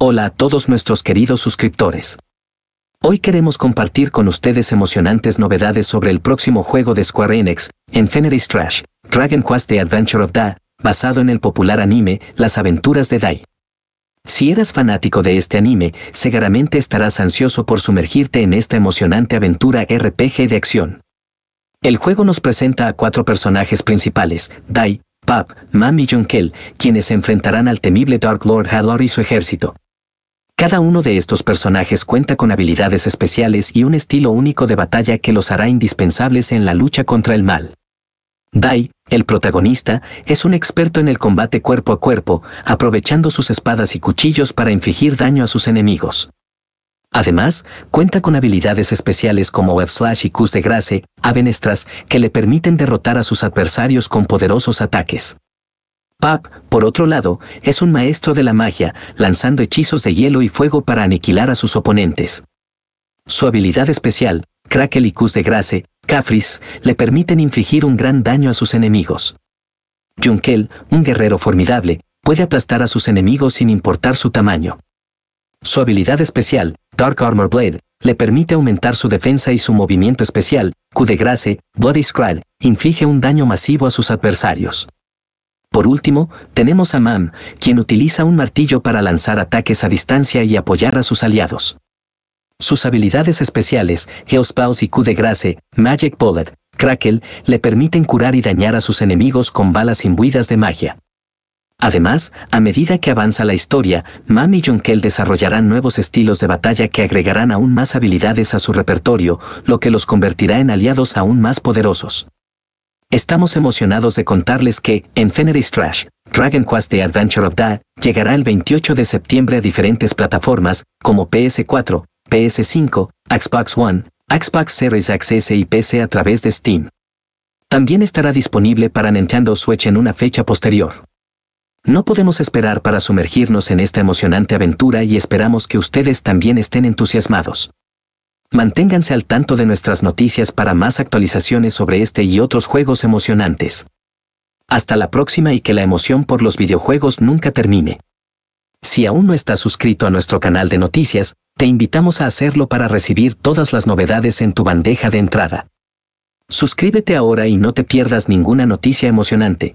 Hola a todos nuestros queridos suscriptores. Hoy queremos compartir con ustedes emocionantes novedades sobre el próximo juego de Square Enix, Infinity Trash, Dragon Quest The Adventure of Da, basado en el popular anime Las aventuras de Dai. Si eras fanático de este anime, seguramente estarás ansioso por sumergirte en esta emocionante aventura RPG de acción. El juego nos presenta a cuatro personajes principales, Dai, Pap, Mam y Jonkel, quienes se enfrentarán al temible Dark Lord Halor y su ejército, cada uno de estos personajes cuenta con habilidades especiales y un estilo único de batalla que los hará indispensables en la lucha contra el mal. Dai, el protagonista, es un experto en el combate cuerpo a cuerpo, aprovechando sus espadas y cuchillos para infligir daño a sus enemigos. Además, cuenta con habilidades especiales como Web Slash y Cus de Grace, avenestras, que le permiten derrotar a sus adversarios con poderosos ataques. Pap, por otro lado, es un maestro de la magia, lanzando hechizos de hielo y fuego para aniquilar a sus oponentes. Su habilidad especial, Crackle y de Grace, Cafris, le permiten infligir un gran daño a sus enemigos. Junkel, un guerrero formidable, puede aplastar a sus enemigos sin importar su tamaño. Su habilidad especial, Dark Armor Blade, le permite aumentar su defensa y su movimiento especial, Q de Grace, Bloody Scry, inflige un daño masivo a sus adversarios. Por último, tenemos a Mam, quien utiliza un martillo para lanzar ataques a distancia y apoyar a sus aliados. Sus habilidades especiales, Spouse y Q de Grace, Magic Bullet, Crackle, le permiten curar y dañar a sus enemigos con balas imbuidas de magia. Además, a medida que avanza la historia, Mam y Jonkel desarrollarán nuevos estilos de batalla que agregarán aún más habilidades a su repertorio, lo que los convertirá en aliados aún más poderosos. Estamos emocionados de contarles que Infinity Trash, Dragon Quest The Adventure of Da, llegará el 28 de septiembre a diferentes plataformas como PS4, PS5, Xbox One, Xbox Series X y PC a través de Steam. También estará disponible para Nintendo Switch en una fecha posterior. No podemos esperar para sumergirnos en esta emocionante aventura y esperamos que ustedes también estén entusiasmados. Manténganse al tanto de nuestras noticias para más actualizaciones sobre este y otros juegos emocionantes. Hasta la próxima y que la emoción por los videojuegos nunca termine. Si aún no estás suscrito a nuestro canal de noticias, te invitamos a hacerlo para recibir todas las novedades en tu bandeja de entrada. Suscríbete ahora y no te pierdas ninguna noticia emocionante.